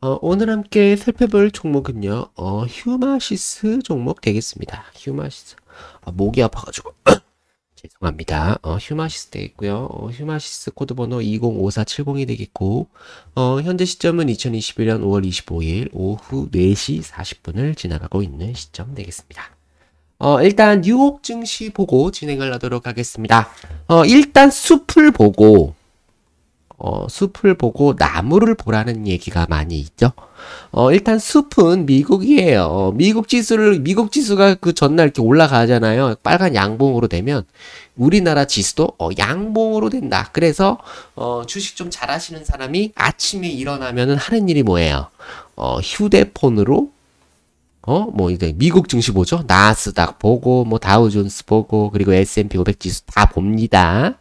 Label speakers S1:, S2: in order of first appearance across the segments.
S1: 어, 오늘 함께 살펴볼 종목은요, 어, 휴마시스 종목 되겠습니다. 휴마시스. 아, 목이 아파가지고. 죄송합니다. 어, 휴마시스 되겠고요. 어, 휴마시스 코드 번호 205470이 되겠고, 어, 현재 시점은 2021년 5월 25일 오후 4시 40분을 지나가고 있는 시점 되겠습니다. 어, 일단 뉴욕 증시 보고 진행을 하도록 하겠습니다. 어, 일단 숲을 보고, 어, 숲을 보고 나무를 보라는 얘기가 많이 있죠. 어, 일단 숲은 미국이에요. 미국 지수를, 미국 지수가 그 전날 이렇게 올라가잖아요. 빨간 양봉으로 되면 우리나라 지수도 어, 양봉으로 된다. 그래서, 어, 주식 좀 잘하시는 사람이 아침에 일어나면 하는 일이 뭐예요? 어, 휴대폰으로 어, 뭐, 이제, 미국 증시 보죠? 나스닥 보고, 뭐, 다우존스 보고, 그리고 S&P 500 지수 다 봅니다.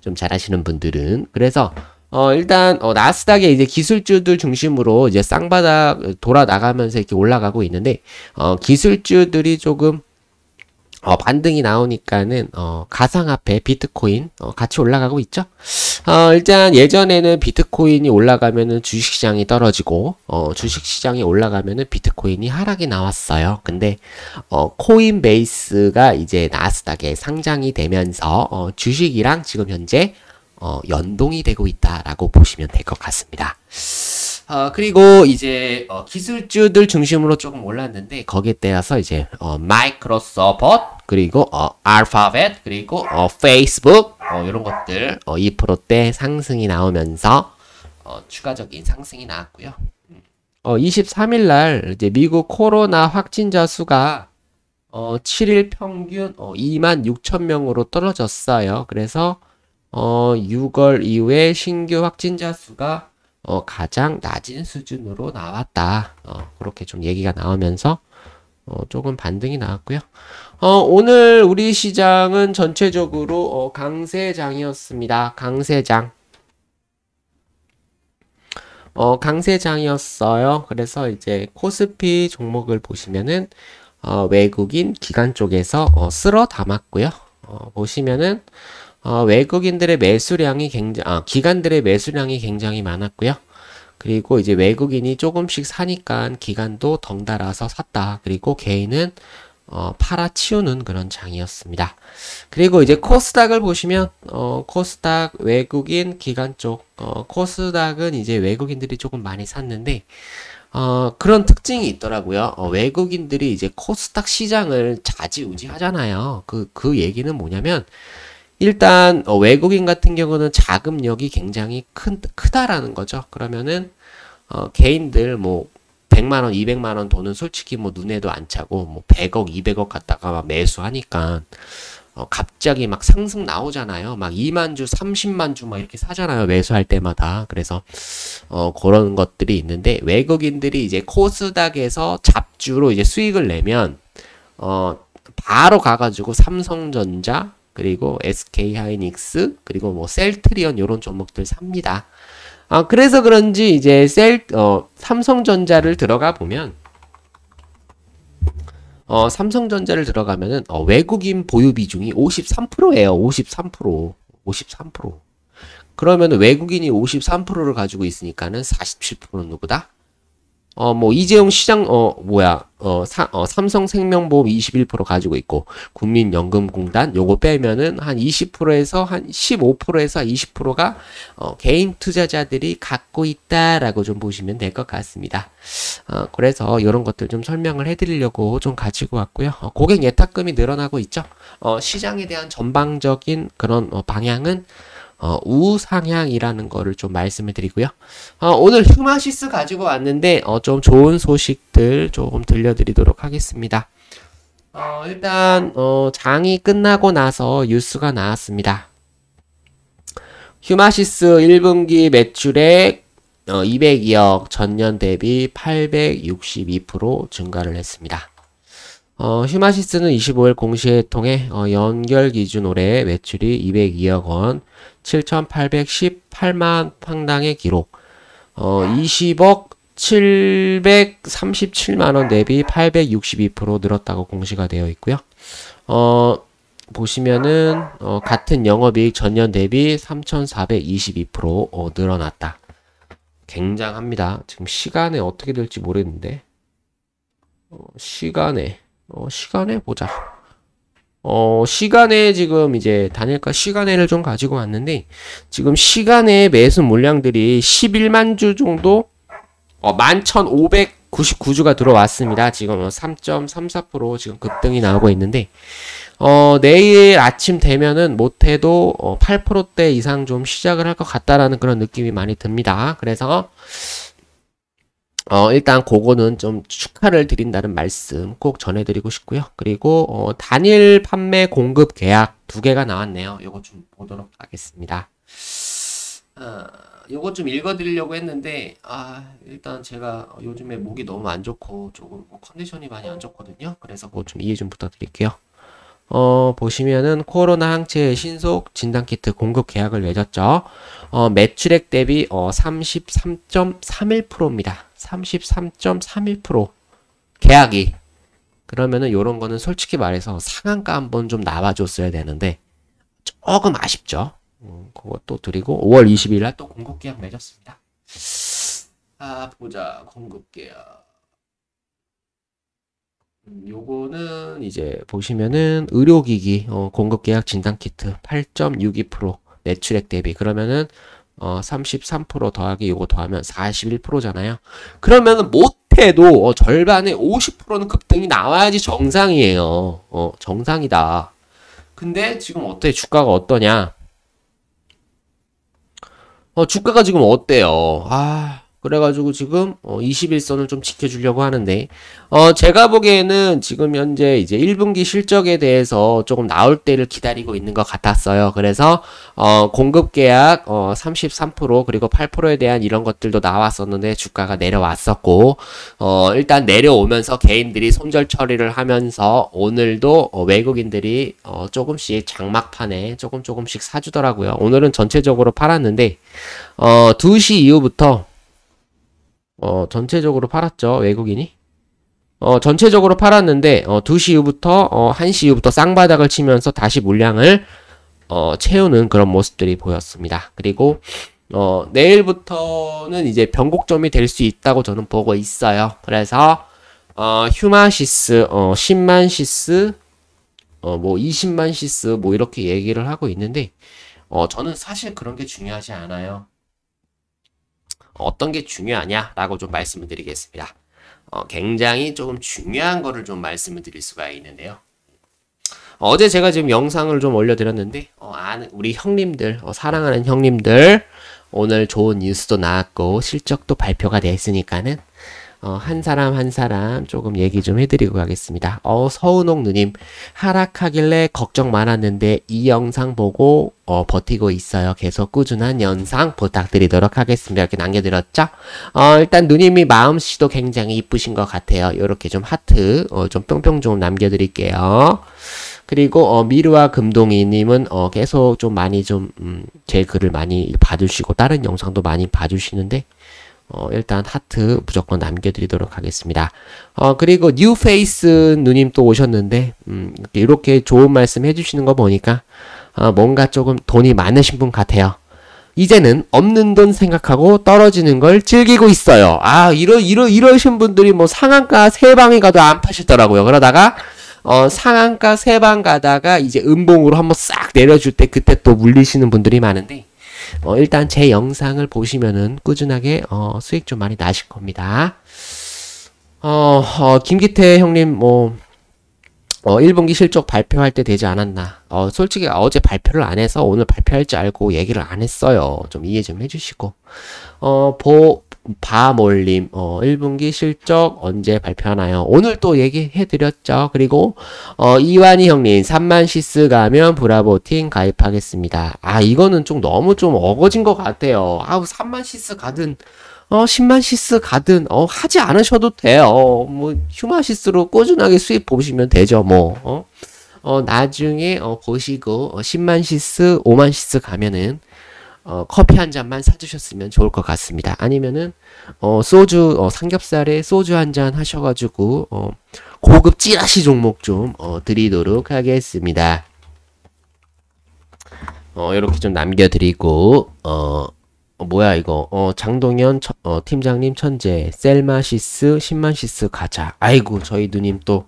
S1: 좀 잘하시는 분들은. 그래서, 어, 일단, 어, 나스닥에 이제 기술주들 중심으로 이제 쌍바닥 돌아 나가면서 이렇게 올라가고 있는데, 어, 기술주들이 조금, 어, 반등이 나오니까는, 어, 가상화폐, 비트코인, 어, 같이 올라가고 있죠? 어, 일단 예전에는 비트코인이 올라가면은 주식시장이 떨어지고, 어, 주식시장이 올라가면은 비트코인이 하락이 나왔어요. 근데, 어, 코인베이스가 이제 나스닥에 상장이 되면서, 어, 주식이랑 지금 현재 어, 연동이 되고 있다라고 보시면 될 것 같습니다. 어, 그리고 이제 어, 기술주들 중심으로 조금 올랐는데 거기에 따라서 이제 어, 마이크로소프트 그리고 어, 알파벳 그리고 어, 페이스북 어, 이런 것들 어, 2%대 상승이 나오면서 어, 추가적인 상승이 나왔고요. 어, 23일 날 이제 미국 코로나 확진자 수가 어, 7일 평균 어, 2만 6천 명으로 떨어졌어요. 그래서 어, 6월 이후에 신규 확진자 수가 어, 가장 낮은 수준으로 나왔다. 어, 그렇게 좀 얘기가 나오면서 어, 조금 반등이 나왔고요. 어, 오늘 우리 시장은 전체적으로 어, 강세장이었습니다. 강세장. 어, 강세장이었어요. 그래서 이제 코스피 종목을 보시면은 어, 외국인 기관 쪽에서 어, 쓸어 담았고요. 어, 보시면은 어, 외국인들의 매수량이 굉장히 아, 기관들의 매수량이 굉장히 많았고요. 그리고 이제 외국인이 조금씩 사니까 기간도 덩달아서 샀다. 그리고 개인은 어, 팔아치우는 그런 장이었습니다. 그리고 이제 코스닥을 보시면 어, 코스닥 외국인 기관 쪽 어, 코스닥은 이제 외국인들이 조금 많이 샀는데 어, 그런 특징이 있더라고요. 어, 외국인들이 이제 코스닥 시장을 자지우지하잖아요. 그 그 얘기는 뭐냐면 일단 어, 외국인 같은 경우는 자금력이 굉장히 큰, 크다라는 거죠. 그러면은 어, 개인들 뭐 100만 원, 200만 원 돈은 솔직히 뭐 눈에도 안 차고 뭐 100억, 200억 갖다가 막 매수하니까 어, 갑자기 막 상승 나오잖아요. 막 2만 주, 30만 주 막 이렇게 사잖아요. 매수할 때마다. 그래서 어, 그런 것들이 있는데 외국인들이 이제 코스닥에서 잡주로 이제 수익을 내면 어, 바로 가가지고 삼성전자, 그리고 SK 하이닉스, 그리고 뭐 셀트리온 요런 종목들 삽니다. 아, 그래서 그런지 이제 셀, 어, 삼성전자를 들어가 보면, 어, 삼성전자를 들어가면은, 어, 외국인 보유 비중이 53%예요. 53%. 53%. 그러면 외국인이 53%를 가지고 있으니까는 47%는 누구다? 어, 뭐, 이재용 시장, 어, 뭐야, 어, 사, 어, 삼성생명보험 21% 가지고 있고, 국민연금공단, 요거 빼면은 한 20%에서 한 15%에서 20%가, 어, 개인 투자자들이 갖고 있다라고 좀 보시면 될 것 같습니다. 어, 그래서 이런 것들 좀 설명을 해드리려고 좀 가지고 왔고요. 어, 고객 예탁금이 늘어나고 있죠. 어, 시장에 대한 전방적인 그런 어, 방향은, 어, 우상향이라는 거를 좀 말씀을 드리고요. 어, 오늘 흑마시스 가지고 왔는데 어, 좀 좋은 소식들 조금 들려드리도록 하겠습니다. 어, 일단 어, 장이 끝나고 나서 뉴스가 나왔습니다. 휴마시스 1분기 매출액 202억 어, 전년 대비 862% 증가를 했습니다. 어, 휴마시스는 25일 공시에 통해 어, 연결 기준 올해 매출이 202억 원, 7,818만 황당의 기록. 어, 20억 737만 원 대비 862% 늘었다고 공시가 되어 있고요. 어, 보시면은 어, 같은 영업이익 전년 대비 3,422% 어, 늘어났다. 굉장합니다. 지금 시간에 어떻게 될지 모르겠는데 어, 시간에 어, 시간에 보자. 어, 시간에 지금 이제 단일가 시간에를 좀 가지고 왔는데, 지금 시간에 매수 물량들이 11만 주 정도, 어, 11,599주가 들어왔습니다. 지금 3.34% 뭐 지금 급등이 나오고 있는데, 어, 내일 아침 되면은 못해도 어, 8%대 이상 좀 시작을 할 것 같다라는 그런 느낌이 많이 듭니다. 그래서, 어, 일단 그거는 좀 축하를 드린다는 말씀 꼭 전해드리고 싶고요. 그리고 어, 단일 판매 공급 계약 두 개가 나왔네요. 이거좀 보도록 하겠습니다. 이 아, 요거 좀 읽어드리려고 했는데 아 일단 제가 요즘에 목이 너무 안 좋고 조금 뭐 컨디션이 많이 안 좋거든요. 그래서 그거 좀 이해 좀 부탁드릴게요. 어, 보시면은 코로나 항체 신속 진단키트 공급 계약을 맺었죠. 어, 매출액 대비 어, 33.31%입니다. 33.31% 계약이. 그러면은 요런 거는 솔직히 말해서 상한가 한번 좀 나와줬어야 되는데 조금 아쉽죠. 음, 그것도 드리고 5월 20일 날또 공급 계약 맺었습니다. 아 보자 공급 계약. 요거는 이제 보시면은 의료기기 어, 공급계약 진단키트 8.62% 매출액 대비 그러면은 어, 33% 더하기 요거 더하면 41%잖아요. 그러면은 못해도 어, 절반에 50%는 급등이 나와야지 정상이에요. 어, 정상이다. 근데 지금 어때? 주가가 어떠냐? 어, 주가가 지금 어때요? 아, 그래가지고 지금 어 21선을 좀 지켜주려고 하는데 어 제가 보기에는 지금 현재 이제 1분기 실적에 대해서 조금 나올 때를 기다리고 있는 것 같았어요. 그래서 어 공급 계약 어 33% 그리고 8%에 대한 이런 것들도 나왔었는데 주가가 내려왔었고 어 일단 내려오면서 개인들이 손절 처리를 하면서 오늘도 어 외국인들이 어 조금씩 장막판에 조금 조금씩 사주더라고요. 오늘은 전체적으로 팔았는데 어 2시 이후부터 어, 전체적으로 팔았죠. 외국인이. 어, 전체적으로 팔았는데, 어, 2시 이후부터, 어, 1시 이후부터 쌍바닥을 치면서 다시 물량을, 어, 채우는 그런 모습들이 보였습니다. 그리고, 어, 내일부터는 이제 변곡점이 될 수 있다고 저는 보고 있어요. 그래서, 어, 휴마시스, 어, 10만 시스, 어, 뭐 20만 시스, 뭐 이렇게 얘기를 하고 있는데, 어, 저는 사실 그런 게 중요하지 않아요. 어떤 게 중요하냐라고 좀 말씀을 드리겠습니다. 어, 굉장히 조금 중요한 거를 좀 말씀을 드릴 수가 있는데요. 어제 제가 지금 영상을 좀 올려드렸는데 어, 아는 우리 형님들 어, 사랑하는 형님들 오늘 좋은 뉴스도 나왔고 실적도 발표가 됐으니까는 어, 한 사람 한 사람 조금 얘기 좀 해드리고 가겠습니다. 어, 서은옥 누님 하락하길래 걱정 많았는데 이 영상 보고 어, 버티고 있어요. 계속 꾸준한 연상 부탁드리도록 하겠습니다. 이렇게 남겨드렸죠? 어, 일단 누님이 마음씨도 굉장히 이쁘신 것 같아요. 이렇게 좀 하트 어, 좀 뿅뿅 좀 남겨드릴게요. 그리고 어, 미르와 금동이님은 어, 계속 좀 많이 좀제 음, 글을 많이 봐주시고 다른 영상도 많이 봐주시는데 어, 일단 하트 무조건 남겨드리도록 하겠습니다. 어, 그리고 뉴페이스 누님 또 오셨는데, 음, 이렇게 좋은 말씀 해주시는 거 보니까, 어, 뭔가 조금 돈이 많으신 분 같아요. 이제는 없는 돈 생각하고 떨어지는 걸 즐기고 있어요. 아, 이러, 이러, 이러신 분들이 뭐 상한가 세 방에 가도 안 파시더라고요. 그러다가, 어, 상한가 세 방 가다가 이제 음봉으로 한번 싹 내려줄 때 그때 또 물리시는 분들이 많은데, 어, 일단 제 영상을 보시면은 꾸준하게 어, 수익 좀 많이 나실 겁니다. 어, 어 김기태 형님 뭐 어, 1분기 실적 발표할 때 되지 않았나. 어, 솔직히 어제 발표를 안 해서 오늘 발표할 줄 알고 얘기를 안 했어요. 좀 이해 좀 해주시고. 어, 보, 밤올림 어, 1분기 실적 언제 발표하나요? 오늘 또 얘기해드렸죠. 그리고 어, 이완희 형님 3만 시스 가면 브라보팀 가입하겠습니다. 아 이거는 좀 너무 좀 어거진 것 같아요. 아우 3만 시스 가든 어, 10만 시스 가든, 어, 하지 않으셔도 돼요. 뭐, 휴마시스로 꾸준하게 수입 보시면 되죠, 뭐. 어, 어 나중에, 어, 보시고, 어, 10만 시스, 5만 시스 가면은, 어, 커피 한 잔만 사주셨으면 좋을 것 같습니다. 아니면은 어, 소주 어, 삼겹살에 소주 한 잔 하셔가지고 어, 고급 찌라시 종목 좀 어, 드리도록 하겠습니다. 어, 이렇게 좀 남겨드리고 어, 어 뭐야 이거 어, 장동현 처, 어, 팀장님 천재 셀마시스 신만시스 가자. 아이고 저희 누님 또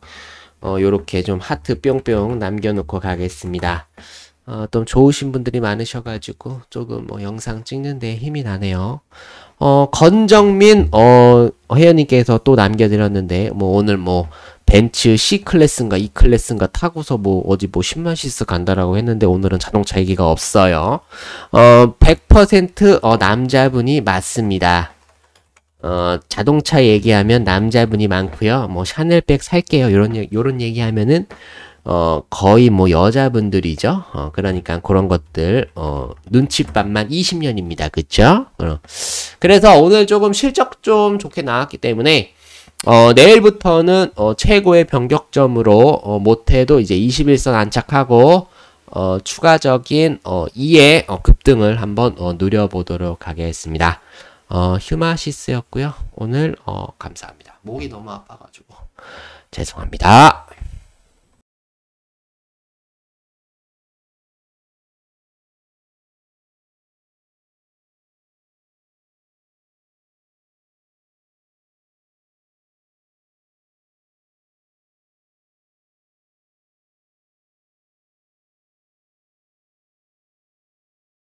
S1: 어, 요렇게 좀 하트 뿅뿅 남겨놓고 가겠습니다. 어, 좀 좋으신 분들이 많으셔가지고 조금 뭐 영상 찍는데 힘이 나네요. 어, 건정민 어, 회원님께서 또 남겨드렸는데 뭐 오늘 뭐 벤츠 C 클래스인가 E 클래스인가 타고서 뭐 어디 뭐 10만 시스 간다라고 했는데 오늘은 자동차 얘기가 없어요. 어, 100% 어, 남자분이 맞습니다. 어, 자동차 얘기하면 남자분이 많고요. 뭐 샤넬백 살게요. 이런 요런 얘기하면은 어, 거의 뭐 여자분들이죠. 어, 그러니까 그런 것들, 어, 눈칫밥만 20년입니다. 그쵸? 어. 그래서 오늘 조금 실적 좀 좋게 나왔기 때문에, 어, 내일부터는, 어, 최고의 변격점으로, 어, 못해도 이제 21선 안착하고, 어, 추가적인, 어, 2의 어, 급등을 한번, 어, 누려보도록 하겠습니다. 어, 휴마시스였고요 오늘, 어, 감사합니다. 목이 너무 아파가지고. 죄송합니다.